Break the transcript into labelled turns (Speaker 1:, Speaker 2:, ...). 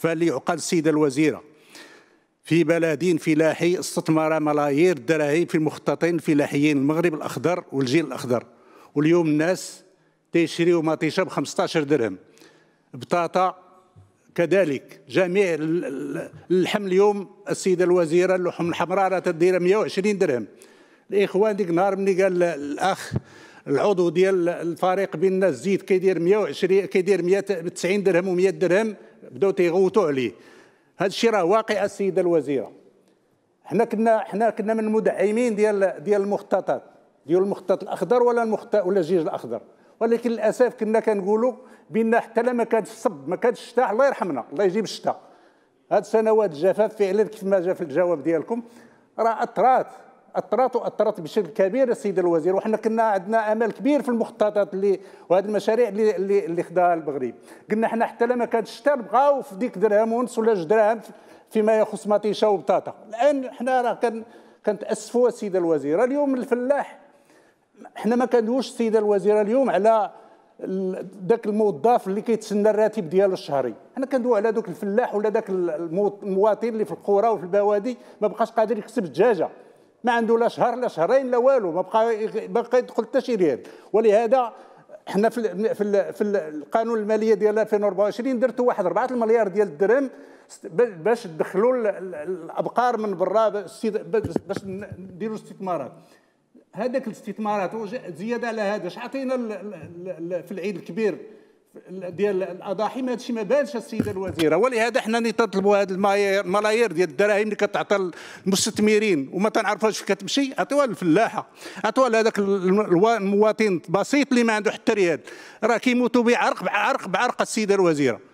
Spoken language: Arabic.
Speaker 1: فليعقل السيدة الوزيرة في بلد فلاحي استثمر ملايير الدراهم في المخططين الفلاحيين المغرب الأخضر والجيل الأخضر واليوم الناس تيشريو مطيشة ب 15 درهم بطاطا كذلك جميع اللحم اليوم السيده الوزيره اللحم الحمراء راه تديرها 120 درهم الاخوان ديك النهار ملي قال الاخ العضو ديال الفريق بين الزيت كيدير 120 كيدير 100 90 درهم و100 درهم بداو تيغوتوا عليه هذا الشيء راه واقع السيده الوزيره حنا كنا حنا كنا من المدعمين ديال ديال المخططات ديال المخطط الاخضر ولا المخطط ولا الجيج الاخضر ولكن للاسف كنا كنقولوا بان حتى ما كانش الصب ما كانش الشتاء الله يرحمنا الله يجيب الشتاء هاد سنوات الجفاف فعلا كيف ما جا في الجواب ديالكم راه اثرات اثرت واثرت بشكل كبير السيد الوزير وحنا كنا عندنا امل كبير في المخططات اللي وهذه المشاريع اللي اللي, اللي خداها المغرب قلنا حنا حتى لما كانت الشتاء بقاو في ديك درهم ونص ولا جوج درهم فيما يخص مطيشه وبطاطا الان حنا راه كان كنتاسفوا السيده الوزيره اليوم الفلاح حنا ما كندوش السيده الوزيره اليوم على ذاك الموظف اللي كيتسنى الراتب ديالو الشهري حنا كندويو على ذوك الفلاح ولا ذاك المواطن اللي في القرى وفي البوادي ما بقاش قادر يكسب دجاجه ما عنده لا شهر لا شهرين لا والو ما بقى بقى يدخل حتى شي ريال ولهذا حنا في في في القانون الماليه ديال 2024 درتوا واحد 4 مليار ديال الدرهم باش تدخلوا الابقار من برا باش نديروا استثمارات هذاك الاستثمارات زياده على هذا اش عطينا في العيد الكبير ديال الاضاحي ما هادشي ما بانش السيده الوزيره ولهذا حنا نطلبوا هاد الملايير ديال الدراهم اللي كتعطى المستثمرين وما تنعرفوش فين كتمشي عطيوها للفلاحه عطيوها لهذاك المواطن البسيط اللي ما عنده حتى ريال راه كيموتوا بعرق بعرق بعرق السيده الوزيره